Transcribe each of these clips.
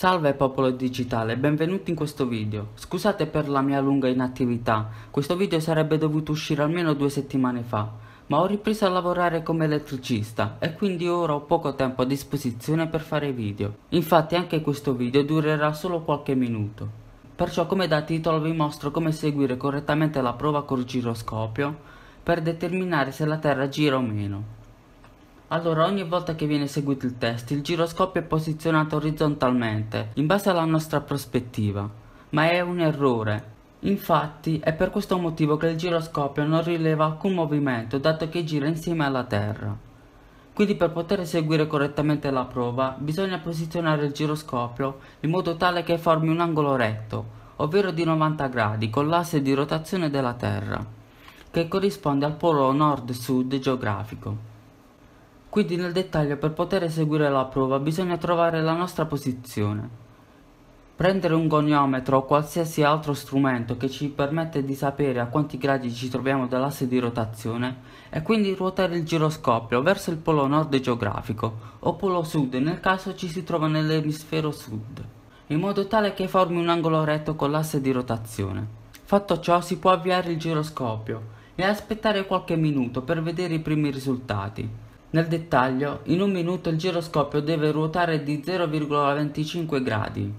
Salve popolo digitale, benvenuti in questo video. Scusate per la mia lunga inattività, questo video sarebbe dovuto uscire almeno due settimane fa, ma ho ripreso a lavorare come elettricista e quindi ora ho poco tempo a disposizione per fare video. Infatti anche questo video durerà solo qualche minuto. Perciò come da titolo vi mostro come seguire correttamente la prova col giroscopio per determinare se la Terra gira o meno. Allora ogni volta che viene eseguito il test il giroscopio è posizionato orizzontalmente in base alla nostra prospettiva, ma è un errore. Infatti è per questo motivo che il giroscopio non rileva alcun movimento dato che gira insieme alla Terra. Quindi per poter eseguire correttamente la prova bisogna posizionare il giroscopio in modo tale che formi un angolo retto, ovvero di 90 gradi con l'asse di rotazione della Terra, che corrisponde al polo nord-sud geografico. Quindi nel dettaglio per poter eseguire la prova bisogna trovare la nostra posizione. Prendere un goniometro o qualsiasi altro strumento che ci permette di sapere a quanti gradi ci troviamo dall'asse di rotazione e quindi ruotare il giroscopio verso il polo nord geografico o polo sud nel caso ci si trova nell'emisfero sud, in modo tale che formi un angolo retto con l'asse di rotazione. Fatto ciò si può avviare il giroscopio e aspettare qualche minuto per vedere i primi risultati. Nel dettaglio, in un minuto il giroscopio deve ruotare di 0,25 gradi.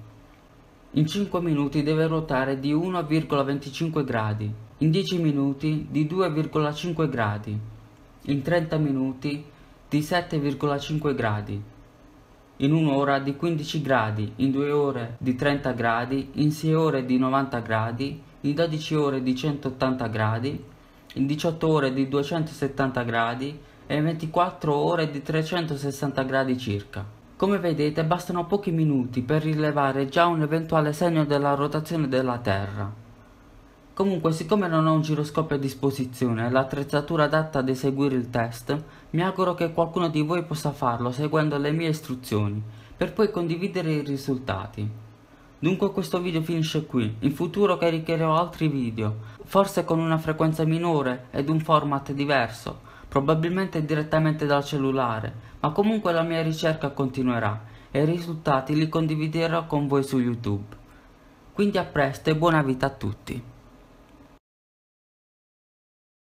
In 5 minuti deve ruotare di 1,25 gradi. In 10 minuti di 2,5 gradi. In 30 minuti di 7,5 gradi. In un'ora di 15 gradi, in 2 ore di 30 gradi, in 6 ore di 90 gradi, in 12 ore di 180 gradi, in 18 ore di 270 gradi, e 24 ore di 360 gradi circa. Come vedete bastano pochi minuti per rilevare già un eventuale segno della rotazione della Terra. Comunque siccome non ho un giroscopio a disposizione e l'attrezzatura adatta ad eseguire il test, mi auguro che qualcuno di voi possa farlo seguendo le mie istruzioni, per poi condividere i risultati. Dunque questo video finisce qui, in futuro caricherò altri video, forse con una frequenza minore ed un format diverso, probabilmente direttamente dal cellulare, ma comunque la mia ricerca continuerà e i risultati li condividerò con voi su YouTube. Quindi a presto e buona vita a tutti!